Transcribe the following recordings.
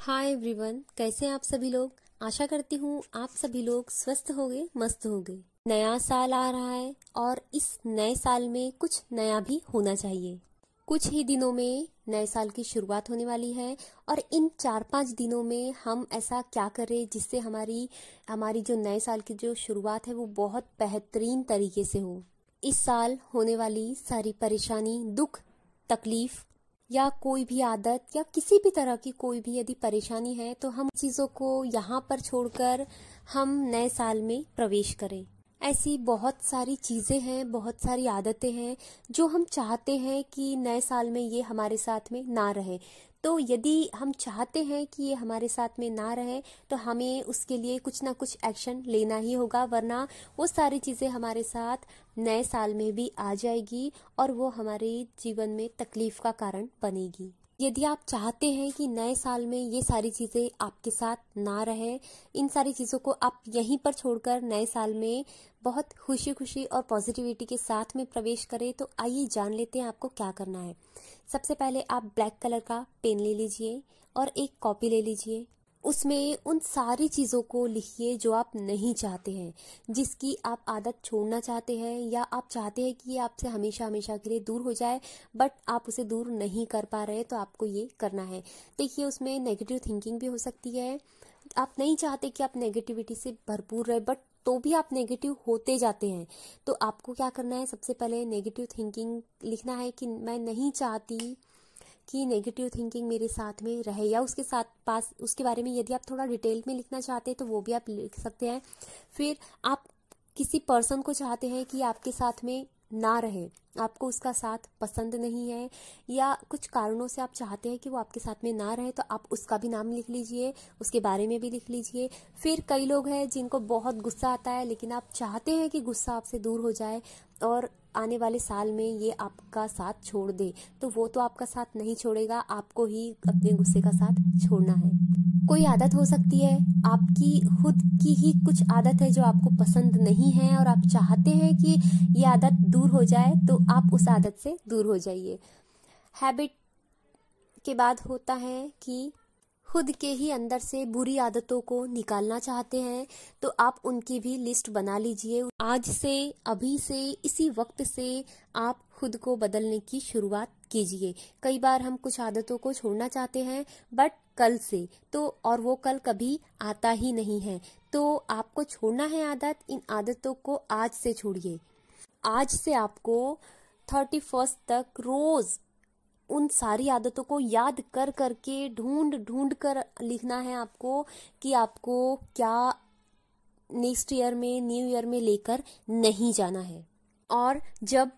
hi everyone कैसे हैं आप सभी लोग आशा करती हूँ आप सभी लोग स्वस्थ होंगे मस्त होंगे नया साल आ रहा है और इस नए साल में कुछ नया भी होना चाहिए कुछ ही दिनों में नए साल की शुरुआत होने वाली है और इन चार पांच दिनों में हम ऐसा क्या करें जिससे हमारी हमारी जो नए साल की जो शुरुआत है वो बहुत बेहतरीन तरीके से हो इस साल होने वाली सारी परेशानी दुख तकलीफ या कोई भी आदत या किसी भी तरह की कोई भी यदि परेशानी है तो हम चीज़ों को यहाँ पर छोड़कर हम नए साल में प्रवेश करें ऐसी बहुत सारी चीज़ें हैं बहुत सारी आदतें हैं जो हम चाहते हैं कि नए साल में ये हमारे साथ में ना रहे तो यदि हम चाहते हैं कि ये हमारे साथ में ना रहे तो हमें उसके लिए कुछ ना कुछ एक्शन लेना ही होगा वरना वो सारी चीज़ें हमारे साथ नए साल में भी आ जाएगी और वो हमारे जीवन में तकलीफ का कारण बनेगी यदि आप चाहते हैं कि नए साल में ये सारी चीज़ें आपके साथ ना रहें इन सारी चीज़ों को आप यहीं पर छोड़कर नए साल में बहुत खुशी खुशी और पॉजिटिविटी के साथ में प्रवेश करें तो आइए जान लेते हैं आपको क्या करना है सबसे पहले आप ब्लैक कलर का पेन ले लीजिए और एक कॉपी ले लीजिए उसमें उन सारी चीज़ों को लिखिए जो आप नहीं चाहते हैं जिसकी आप आदत छोड़ना चाहते हैं या आप चाहते हैं कि ये आपसे हमेशा हमेशा के लिए दूर हो जाए बट आप उसे दूर नहीं कर पा रहे तो आपको ये करना है देखिए उसमें नेगेटिव थिंकिंग भी हो सकती है आप नहीं चाहते कि आप नेगेटिविटी से भरपूर रहे बट तो भी आप नेगेटिव होते जाते हैं तो आपको क्या करना है सबसे पहले नेगेटिव थिंकिंग लिखना है कि मैं नहीं चाहती कि नेगेटिव थिंकिंग मेरे साथ में रहे या उसके साथ पास उसके बारे में यदि आप थोड़ा डिटेल में लिखना चाहते हैं तो वो भी आप लिख सकते हैं फिर आप किसी पर्सन को चाहते हैं कि आपके साथ में ना रहे आपको उसका साथ पसंद नहीं है या कुछ कारणों से आप चाहते हैं कि वो आपके साथ में ना रहे तो आप उसका भी नाम लिख लीजिए उसके बारे में भी लिख लीजिए फिर कई लोग हैं जिनको बहुत गुस्सा आता है लेकिन आप चाहते हैं कि गुस्सा आपसे दूर हो जाए और आने वाले साल में ये आपका साथ छोड़ दे तो वो तो आपका साथ नहीं छोड़ेगा आपको ही अपने गुस्से का साथ छोड़ना है कोई आदत हो सकती है आपकी खुद की ही कुछ आदत है जो आपको पसंद नहीं है और आप चाहते हैं कि ये आदत दूर हो जाए तो आप उस आदत से दूर हो जाइए हैबिट के बाद होता है कि खुद के ही अंदर से बुरी आदतों को निकालना चाहते हैं तो आप उनकी भी लिस्ट बना लीजिए आज से अभी से इसी वक्त से आप खुद को बदलने की शुरुआत कीजिए कई बार हम कुछ आदतों को छोड़ना चाहते हैं बट कल से तो और वो कल कभी आता ही नहीं है तो आपको छोड़ना है आदत इन आदतों को आज से छोड़िए आज से आपको थर्टी फर्स्ट तक रोज उन सारी आदतों को याद कर करके ढूंढ ढूंढ कर लिखना है आपको कि आपको क्या नेक्स्ट ईयर में न्यू ईयर में लेकर नहीं जाना है और जब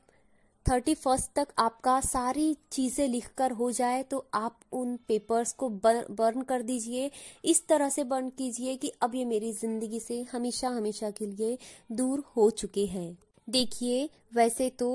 थर्टी फर्स्ट तक आपका सारी चीज़ें लिखकर हो जाए तो आप उन पेपर्स को बर्न कर दीजिए इस तरह से बर्न कीजिए कि अब ये मेरी ज़िंदगी से हमेशा हमेशा के लिए दूर हो चुके हैं देखिए वैसे तो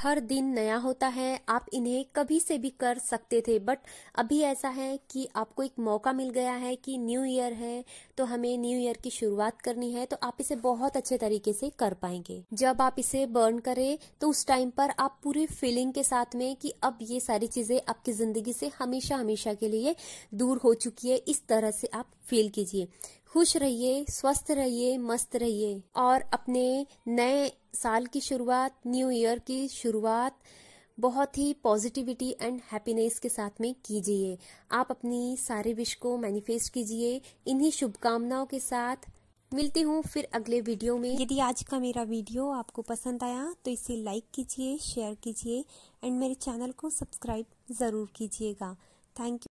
हर दिन नया होता है आप इन्हें कभी से भी कर सकते थे बट अभी ऐसा है कि आपको एक मौका मिल गया है कि न्यू ईयर है तो हमें न्यू ईयर की शुरुआत करनी है तो आप इसे बहुत अच्छे तरीके से कर पाएंगे जब आप इसे बर्न करें तो उस टाइम पर आप पूरी फीलिंग के साथ में कि अब ये सारी चीजें आपकी जिंदगी से हमेशा हमेशा के लिए दूर हो चुकी है इस तरह से आप फील कीजिए खुश रहिए स्वस्थ रहिए मस्त रहिए और अपने नए साल की शुरुआत न्यू ईयर की शुरुआत बहुत ही पॉजिटिविटी एंड हैप्पीनेस के साथ में कीजिए आप अपनी सारे विश को मैनिफेस्ट कीजिए इन्हीं शुभकामनाओं के साथ मिलती हूँ फिर अगले वीडियो में यदि आज का मेरा वीडियो आपको पसंद आया तो इसे लाइक कीजिए शेयर कीजिए एंड मेरे चैनल को सब्सक्राइब ज़रूर कीजिएगा थैंक यू